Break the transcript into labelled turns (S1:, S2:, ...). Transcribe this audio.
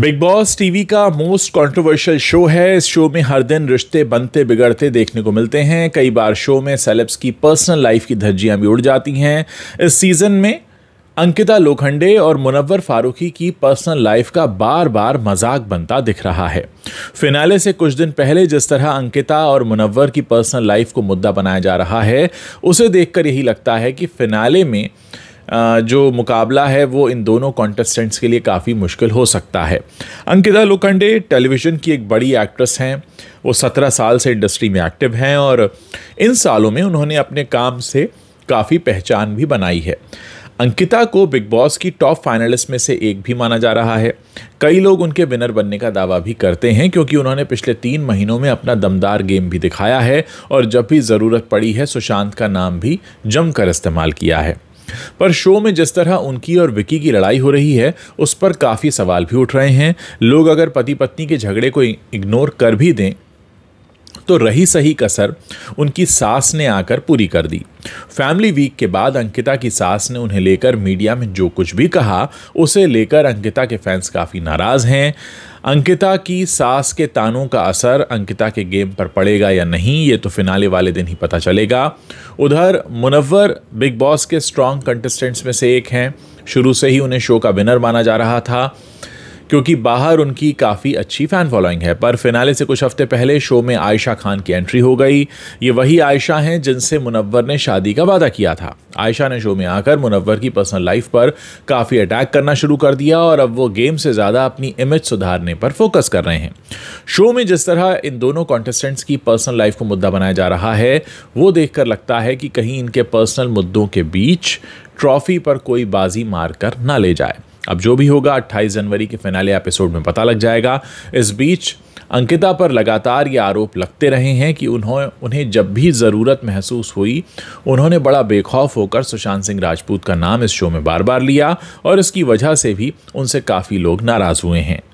S1: big Boss TV का most controversial show है इस शो में हर दिन रिश्ते बनते बिगड़ते देखने को मिलते हैं कई बार शो में सेलेब्स की पर्सनल लाइफ की धज्जियां भी उड़ जाती हैं इस सीज़न में अंकिता लोखंडे और मुनव्वर फारूकी की पर्सनल लाइफ का बार बार मजाक बनता दिख रहा है फिनाले से कुछ दिन पहले जिस तरह अंकिता और मुनव्वर की पर्सनल लाइफ को मुद्दा बनाया जा रहा है उसे देखकर यही लगता है कि फिनाले में जो मुकाबला है वो इन दोनों कॉन्टेस्टेंट्स के लिए काफ़ी मुश्किल हो सकता है अंकिता लोकंडे टेलीविज़न की एक बड़ी एक्ट्रेस हैं वो सत्रह साल से इंडस्ट्री में एक्टिव हैं और इन सालों में उन्होंने अपने काम से काफ़ी पहचान भी बनाई है अंकिता को बिग बॉस की टॉप फाइनलिस्ट में से एक भी माना जा रहा है कई लोग उनके विनर बनने का दावा भी करते हैं क्योंकि उन्होंने पिछले तीन महीनों में अपना दमदार गेम भी दिखाया है और जब भी ज़रूरत पड़ी है सुशांत का नाम भी जमकर इस्तेमाल किया है पर शो में जिस तरह उनकी और विकी की लड़ाई हो रही है उस पर काफ़ी सवाल भी उठ रहे हैं लोग अगर पति पत्नी के झगड़े को इग्नोर कर भी दें तो रही सही कसर उनकी सास ने आकर पूरी कर दी फैमिली वीक के बाद अंकिता की सास ने उन्हें लेकर मीडिया में जो कुछ भी कहा उसे लेकर अंकिता के फैंस काफ़ी नाराज़ हैं अंकिता की सास के तानों का असर अंकिता के गेम पर पड़ेगा या नहीं ये तो फिनाले वाले दिन ही पता चलेगा उधर मुनव्वर बिग बॉस के स्ट्रॉन्ग कंटेस्टेंट्स में से एक हैं शुरू से ही उन्हें शो का विनर माना जा रहा था क्योंकि बाहर उनकी काफ़ी अच्छी फ़ैन फॉलोइंग है पर फिनाले से कुछ हफ्ते पहले शो में आयशा खान की एंट्री हो गई ये वही आयशा हैं जिनसे मुनव्वर ने शादी का वादा किया था आयशा ने शो में आकर मुनव्वर की पर्सनल लाइफ पर काफ़ी अटैक करना शुरू कर दिया और अब वो गेम से ज़्यादा अपनी इमेज सुधारने पर फोकस कर रहे हैं शो में जिस तरह इन दोनों कॉन्टेस्टेंट्स की पर्सनल लाइफ को मुद्दा बनाया जा रहा है वो देख लगता है कि कहीं इनके पर्सनल मुद्दों के बीच ट्रॉफी पर कोई बाजी मारकर ना ले जाए अब जो भी होगा 28 जनवरी के फिनाले एपिसोड में पता लग जाएगा इस बीच अंकिता पर लगातार ये आरोप लगते रहे हैं कि उन्होंने उन्हें जब भी ज़रूरत महसूस हुई उन्होंने बड़ा बेखौफ होकर सुशांत सिंह राजपूत का नाम इस शो में बार बार लिया और इसकी वजह से भी उनसे काफ़ी लोग नाराज़ हुए हैं